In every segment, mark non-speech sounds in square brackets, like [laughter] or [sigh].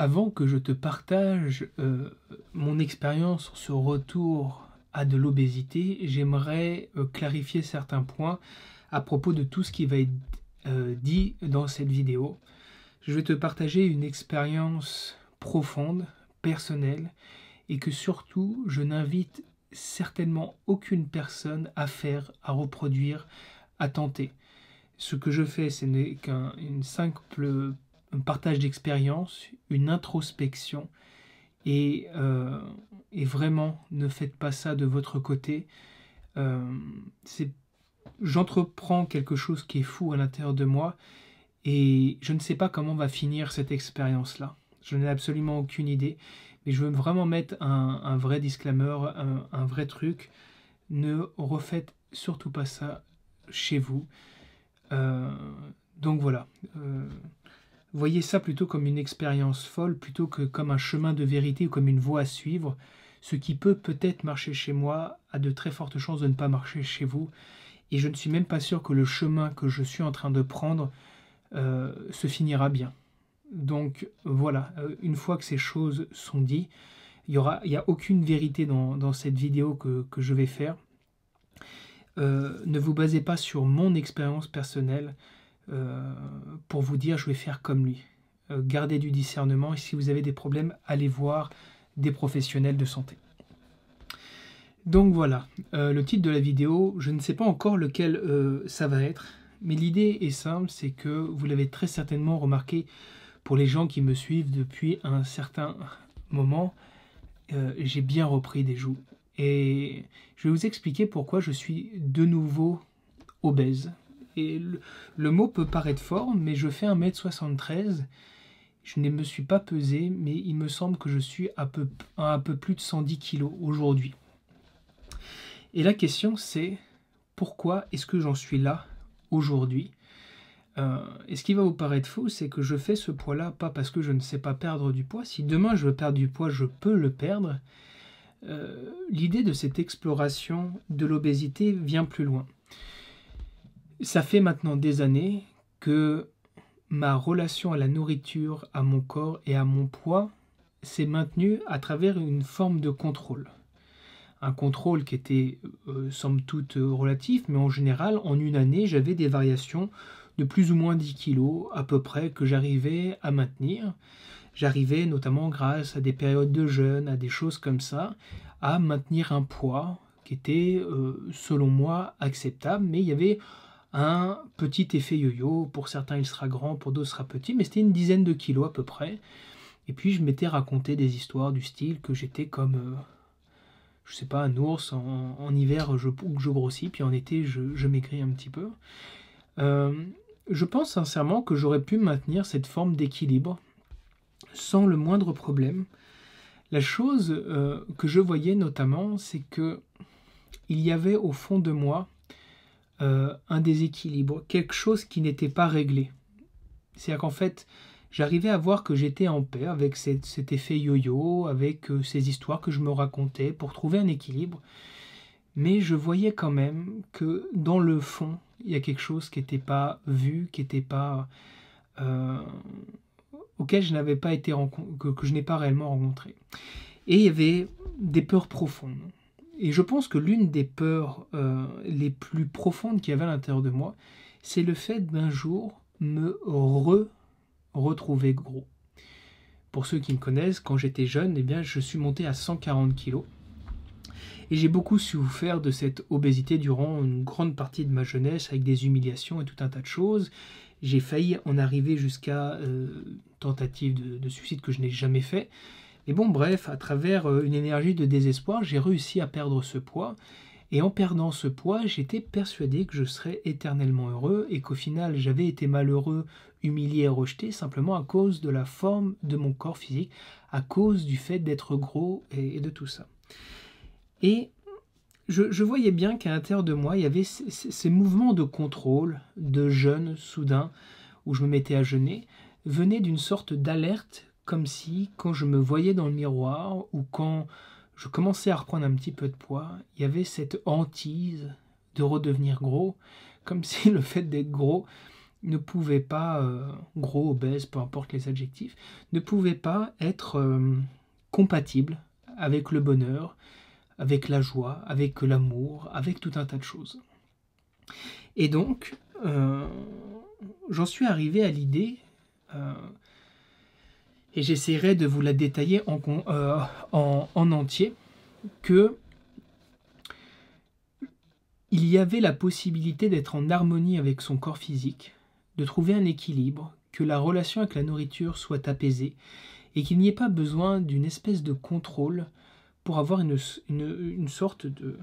avant que je te partage euh, mon expérience sur ce retour à de l'obésité, j'aimerais euh, clarifier certains points à propos de tout ce qui va être euh, dit dans cette vidéo. Je vais te partager une expérience profonde, personnelle, et que surtout je n'invite certainement aucune personne à faire, à reproduire, à tenter. Ce que je fais, ce n'est qu'une simple un partage d'expérience, une introspection. Et, euh, et, vraiment, ne faites pas ça de votre côté. Euh, j'entreprends quelque chose qui est fou à l'intérieur de moi et je ne sais pas comment va finir cette expérience-là. Je n'ai absolument aucune idée. Mais je veux vraiment mettre un, vrai disclaimer, un, vrai truc. Ne refaites surtout pas ça chez vous. Euh, donc voilà. Voyez ça plutôt comme une expérience folle, plutôt que comme un chemin de vérité ou comme une voie à suivre. Ce qui peut peut-être marcher chez moi a de très fortes chances de ne pas marcher chez vous. Et je ne suis même pas sûr que le chemin que je suis en train de prendre euh, se finira bien. Donc voilà, euh, une fois que ces choses sont dites, il n'y aura, a aucune vérité dans, cette vidéo que, je vais faire. Euh, ne vous basez pas sur mon expérience personnelle. Euh, pour vous dire je vais faire comme lui. Euh, gardez du discernement et si vous avez des problèmes, allez voir des professionnels de santé. Donc voilà, euh, le titre de la vidéo, je ne sais pas encore lequel ça va être, mais l'idée est simple, c'est que vous l'avez très certainement remarqué pour les gens qui me suivent depuis un certain moment, j'ai bien repris des joues. Et je vais vous expliquer pourquoi je suis de nouveau obèse et le, mot peut paraître fort, mais je fais 1m73. Je ne me suis pas pesé, mais il me semble que je suis à peu, un peu plus de 110 kg aujourd'hui. Et la question c'est pourquoi est-ce que j'en suis là aujourd'hui euh, Et ce qui va vous paraître faux, c'est que je fais ce poids-là pas parce que je ne sais pas perdre du poids. Si demain je veux perdre du poids, je peux le perdre. Euh, l'idée de cette exploration de l'obésité vient plus loin. Ça fait maintenant des années que ma relation à la nourriture, à mon corps et à mon poids s'est maintenue à travers une forme de contrôle. Un contrôle qui était euh, somme toute euh, relatif, mais en général, en une année, j'avais des variations de plus ou moins 10 kilos à peu près que j'arrivais à maintenir. J'arrivais notamment grâce à des périodes de jeûne, à des choses comme ça, à maintenir un poids qui était, euh, selon moi, acceptable, mais il y avait un petit effet yo-yo. Pour certains, il sera grand, pour d'autres, sera petit, mais c'était une dizaine de kilos à peu près. Et puis, je m'étais raconté des histoires du style que j'étais comme, euh, je sais pas, un ours. En, hiver, je, je grossis, puis en été, je, je maigris un petit peu. Euh, je pense sincèrement que j'aurais pu maintenir cette forme d'équilibre sans le moindre problème. La chose euh, que je voyais notamment, c'est que il y avait au fond de moi euh, un déséquilibre, quelque chose qui n'était pas réglé. C'est-à-dire qu'en fait, j'arrivais à voir que j'étais en paix avec cet effet yo-yo, avec euh, ces histoires que je me racontais pour trouver un équilibre. Mais je voyais quand même que dans le fond, il y a quelque chose qui n'était pas vu, qui n'était pas. Euh, auquel je n'avais pas été que je n'ai pas réellement rencontré. Et il y avait des peurs profondes. Et je pense que l'une des peurs euh, les plus profondes qu'il y avait à l'intérieur de moi, c'est le fait d'un jour me re retrouver gros. Pour ceux qui me connaissent, quand j'étais jeune, eh bien, je suis monté à 140 kg. Et j'ai beaucoup souffert de cette obésité durant une grande partie de ma jeunesse, avec des humiliations et tout un tas de choses. J'ai failli en arriver jusqu'à euh, tentative de, de, suicide que je n'ai jamais fait. Et bon, bref, à travers euh, une énergie de désespoir, j'ai réussi à perdre ce poids. Et en perdant ce poids, j'étais persuadé que je serais éternellement heureux et qu'au final, j'avais été malheureux, humilié et rejeté simplement à cause de la forme de mon corps physique, à cause du fait d'être gros et, de tout ça. Et je, voyais bien qu'à l'intérieur de moi, il y avait ces, ces mouvements de contrôle, de jeûne soudain, où je me mettais à jeûner, venaient d'une sorte d'alerte comme si, quand je me voyais dans le miroir ou quand je commençais à reprendre un petit peu de poids, il y avait cette hantise de redevenir gros, comme [laughs] si le fait d'être gros ne pouvait pas, euh, gros, obèse, peu importe les adjectifs, ne pouvait pas être euh, compatible avec le bonheur, avec la joie, avec l'amour, avec tout un tas de choses. Et donc, euh, j'en suis arrivé à l'idée et j'essaierai de vous la détailler euh, en, entier, que il y avait la possibilité d'être en harmonie avec son corps physique, de trouver un équilibre, que la relation avec la nourriture soit apaisée, et qu'il n'y ait pas besoin d'une espèce de contrôle pour avoir une, sorte de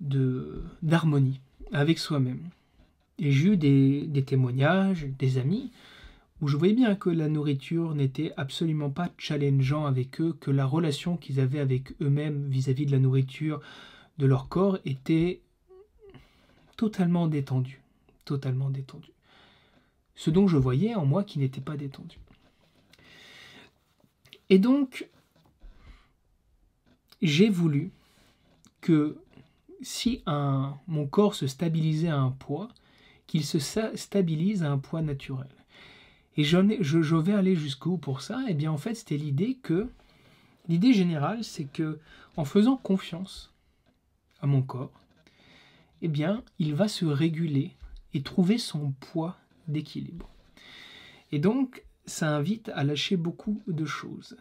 d'harmonie avec soi-même. Et j'ai eu des témoignages, des amis, où je voyais bien que la nourriture n'était absolument pas challengeant avec eux, que la relation qu'ils avaient avec eux-mêmes vis-à-vis de la nourriture, de leur corps, était totalement détendue. Totalement détendue. Ce dont je voyais en moi qui n'était pas détendu. Et donc, j'ai voulu que si un, mon corps se stabilisait à un poids, qu'il se stabilise à un poids naturel. Et je, vais aller jusqu'où pour ça Eh bien, en fait, c'était l'idée que, l'idée générale, c'est que en faisant confiance à mon corps, eh bien, il va se réguler et trouver son poids d'équilibre. Et donc, ça invite à lâcher beaucoup de choses.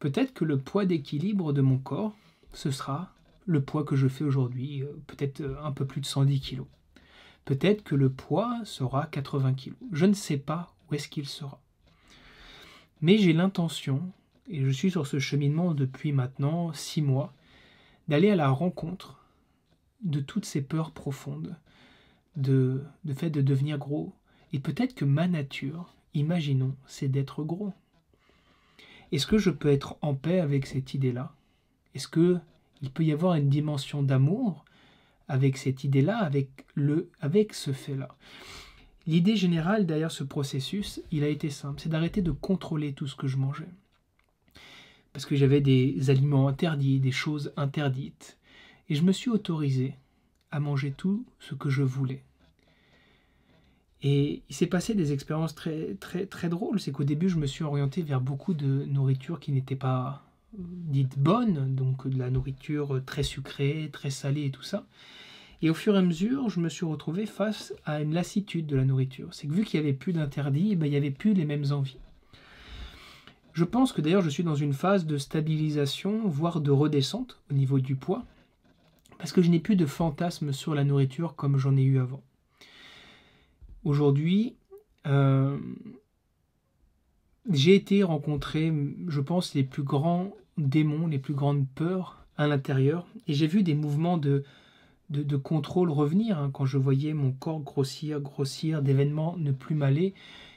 Peut-être que le poids d'équilibre de mon corps, ce sera le poids que je fais aujourd'hui, euh, peut-être euh, un peu plus de 110 kg. Peut-être que le poids sera 80 kg. Je ne sais pas où est-ce qu'il sera. Mais j'ai l'intention, et je suis sur ce cheminement depuis maintenant six mois, d'aller à la rencontre de toutes ces peurs profondes, de, de fait de devenir gros. Et peut-être que ma nature, imaginons, c'est d'être gros. Est-ce que je peux être en paix avec cette idée-là Est-ce que il peut y avoir une dimension d'amour avec cette idée-là, avec le, avec ce fait-là L'idée générale derrière ce processus, il a été simple, c'est d'arrêter de contrôler tout ce que je mangeais. Parce que j'avais des aliments interdits, des choses interdites. Et je me suis autorisé à manger tout ce que je voulais. Et il s'est passé des expériences très, très, très drôles. C'est qu'au début, je me suis orienté vers beaucoup de nourriture qui n'était pas dite bonne, donc de la nourriture très sucrée, très salée et tout ça. Et au fur et à mesure, je me suis retrouvé face à une lassitude de la nourriture. C'est que vu qu'il n'y avait plus d'interdits, eh ben, il n'y avait plus les mêmes envies. Je pense que d'ailleurs je suis dans une phase de stabilisation, voire de redescente au niveau du poids, parce que je n'ai plus de fantasmes sur la nourriture comme j'en ai eu avant. Aujourd'hui, euh, j'ai été rencontrer, je pense, les plus grands démons, les plus grandes peurs à l'intérieur, et j'ai vu des mouvements de, de, contrôle revenir. Hein. Quand je voyais mon corps grossir, grossir, d'événements ne plus m'aller,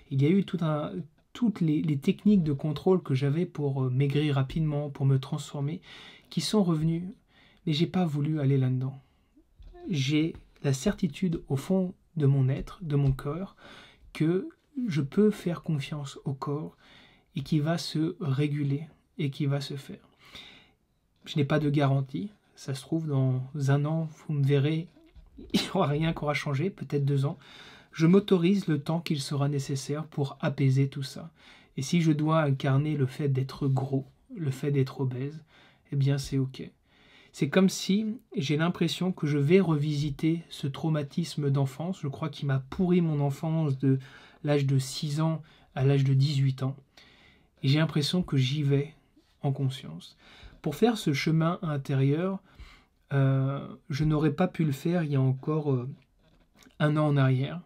il y a eu toutes les, techniques de contrôle que j'avais pour euh, maigrir rapidement, pour me transformer, qui sont revenues. Mais j'ai pas voulu aller là-dedans. J'ai la certitude au fond de mon être, de mon corps, que je peux faire confiance au corps et qu'il va se réguler et qu'il va se faire. Je n'ai pas de garantie, ça se trouve, dans un an, vous me verrez, [laughs] il n'y aura rien qui aura changé, peut-être deux ans. Je m'autorise le temps qu'il sera nécessaire pour apaiser tout ça. Et si je dois incarner le fait d'être gros, le fait d'être obèse, eh bien c'est ok. C'est comme si j'ai l'impression que je vais revisiter ce traumatisme d'enfance. Je crois qu'il m'a pourri mon enfance de l'âge de 6 ans à l'âge de 18 ans. Et j'ai l'impression que j'y vais en conscience. Pour faire ce chemin intérieur, euh, je n'aurais pas pu le faire il y a encore euh, un an en arrière.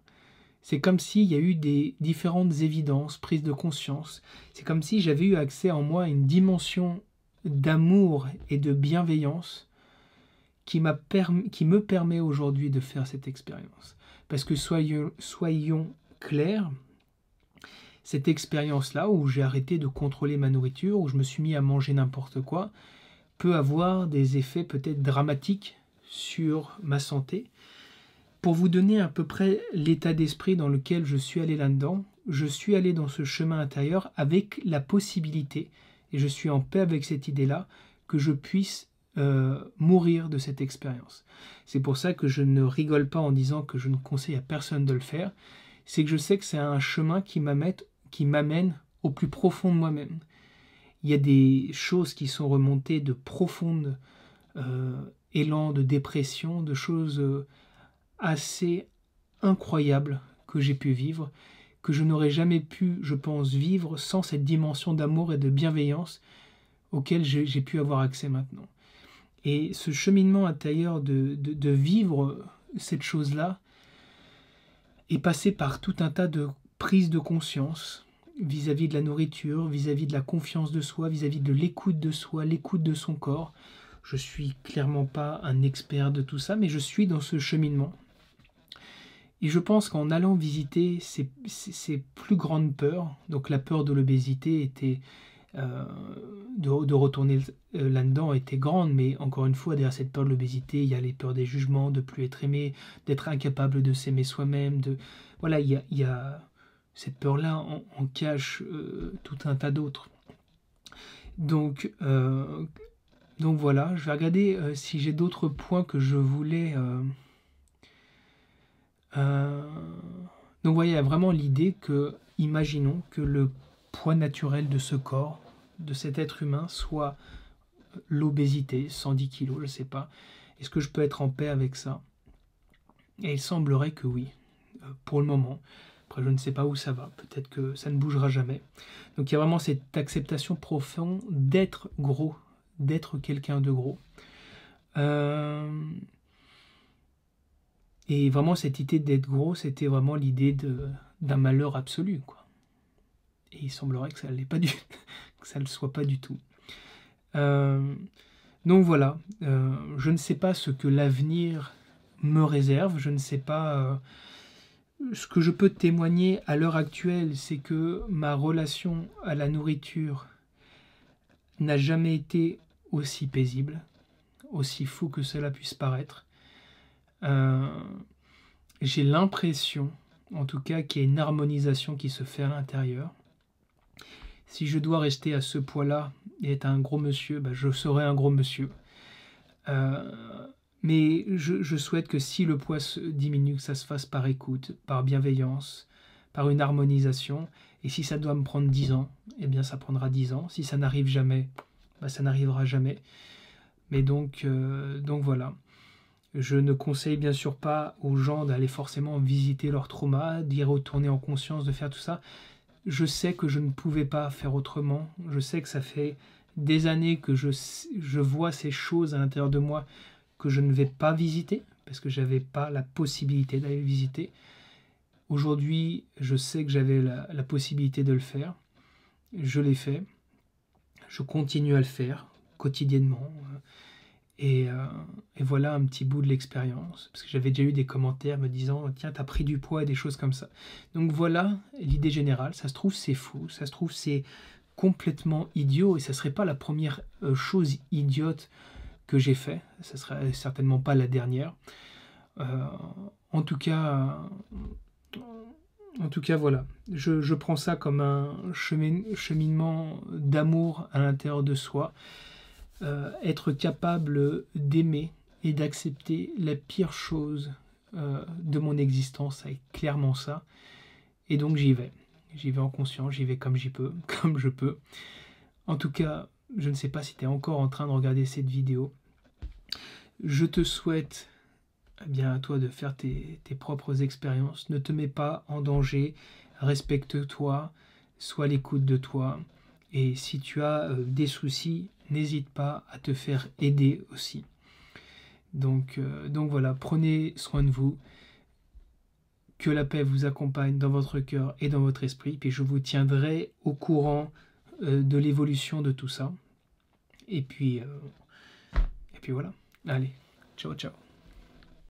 C'est comme s'il y a eu des différentes évidences, prises de conscience. C'est comme si j'avais eu accès en moi à une dimension d'amour et de bienveillance qui, qui me permet aujourd'hui de faire cette expérience. Parce que soyons clairs, cette expérience-là où j'ai arrêté de contrôler ma nourriture, où je me suis mis à manger n'importe quoi, peut avoir des effets peut-être dramatiques sur ma santé. Pour vous donner à peu près l'état d'esprit dans lequel je suis allé là-dedans, je suis allé dans ce chemin intérieur avec la possibilité, et je suis en paix avec cette idée-là, que je puisse euh, mourir de cette expérience. C'est pour ça que je ne rigole pas en disant que je ne conseille à personne de le faire, c'est que je sais que c'est un chemin qui m'amène qui m'amène au plus profond de moi-même. Il y a des choses qui sont remontées de profondes euh, élans de dépression, de choses euh, assez incroyables que j'ai pu vivre, que je n'aurais jamais pu, je pense, vivre sans cette dimension d'amour et de bienveillance auxquelles j'ai pu avoir accès maintenant. Et ce cheminement intérieur de, de vivre cette chose-là est passé par tout un tas de prise de conscience vis-à-vis de la nourriture, vis-à-vis de la confiance de soi, vis-à-vis de l'écoute de soi, l'écoute de son corps. Je suis clairement pas un expert de tout ça, mais je suis dans ce cheminement. Et je pense qu'en allant visiter ces, plus grandes peurs, donc la peur de l'obésité était euh, de, de, retourner euh, là-dedans était grande, mais encore une fois, derrière cette peur de l'obésité, il y a les peurs des jugements, de plus être aimé, d'être incapable de s'aimer soi-même, de voilà, il il y a cette peur-là en, cache euh, tout un tas d'autres. Donc, euh, donc voilà, je vais regarder euh, si j'ai d'autres points que je voulais. Donc voyez, il y a vraiment l'idée que, imaginons que le poids naturel de ce corps, de cet être humain, soit l'obésité, 110 kilos, je ne sais pas. Est-ce que je peux être en paix avec ça Et il semblerait que oui, pour le moment je ne sais pas où ça va, peut-être que ça ne bougera jamais. Donc il y a vraiment cette acceptation profonde d'être gros, d'être quelqu'un de gros. Euh, et vraiment, cette idée d'être gros, c'était vraiment l'idée d'un malheur absolu. Quoi. Et il semblerait que ça ne pas du... [laughs] ça le soit pas du tout. Euh, donc voilà, euh, je ne sais pas ce que l'avenir me réserve, je ne sais pas ce que je peux témoigner à l'heure actuelle, c'est que ma relation à la nourriture n'a jamais été aussi paisible, aussi fou que cela puisse paraître. Euh, j'ai l'impression, en tout cas, qu'il y a une harmonisation qui se fait à l'intérieur. Si je dois rester à ce poids-là et être un gros monsieur, ben, je serai un gros monsieur. Euh, mais je, souhaite que si le poids diminue, que ça se fasse par écoute, par bienveillance, par une harmonisation. Et si ça doit me prendre 10 ans, eh bien ça prendra 10 ans. Si ça n'arrive jamais, bah, ça n'arrivera jamais. Mais donc, euh, donc voilà. Je ne conseille bien sûr pas aux gens d'aller forcément visiter leur trauma, d'y retourner en conscience, de faire tout ça. Je sais que je ne pouvais pas faire autrement. Je sais que ça fait des années que je, je vois ces choses à l'intérieur de moi que je ne vais pas visiter parce que j'avais pas la possibilité d'aller visiter. Aujourd'hui, je sais que j'avais la, possibilité de le faire. Je l'ai fait. Je continue à le faire quotidiennement. Euh, euh, et, voilà un petit bout de l'expérience. Parce que j'avais déjà eu des commentaires me disant Tiens, t'as pris du poids et des choses comme ça. Donc voilà l'idée générale. Ça se trouve, c'est fou. Ça se trouve, c'est complètement idiot. Et ça serait pas la première euh, chose idiote que j'ai fait. Ce ne certainement pas la dernière. Euh, en tout cas, euh, en tout cas, voilà. Je, prends ça comme un chemin, cheminement d'amour à l'intérieur de soi. Euh, être capable d'aimer et d'accepter la pire chose de mon existence, c'est clairement ça. Et donc j'y vais. J'y vais en conscience, j'y vais comme j'y peux, [laughs] comme je peux. En tout cas, je ne sais pas si tu es encore en train de regarder cette vidéo. Je te souhaite eh bien à toi de faire tes, propres expériences. Ne te mets pas en danger, respecte-toi, sois l'écoute de toi. Et si tu as euh, des soucis, n'hésite pas à te faire aider aussi. Donc, euh, donc voilà, prenez soin de vous. Que la paix vous accompagne dans votre cœur et dans votre esprit. Puis je vous tiendrai au courant euh, de l'évolution de tout ça. Et puis, euh, et puis voilà. Allez, ciao, ciao.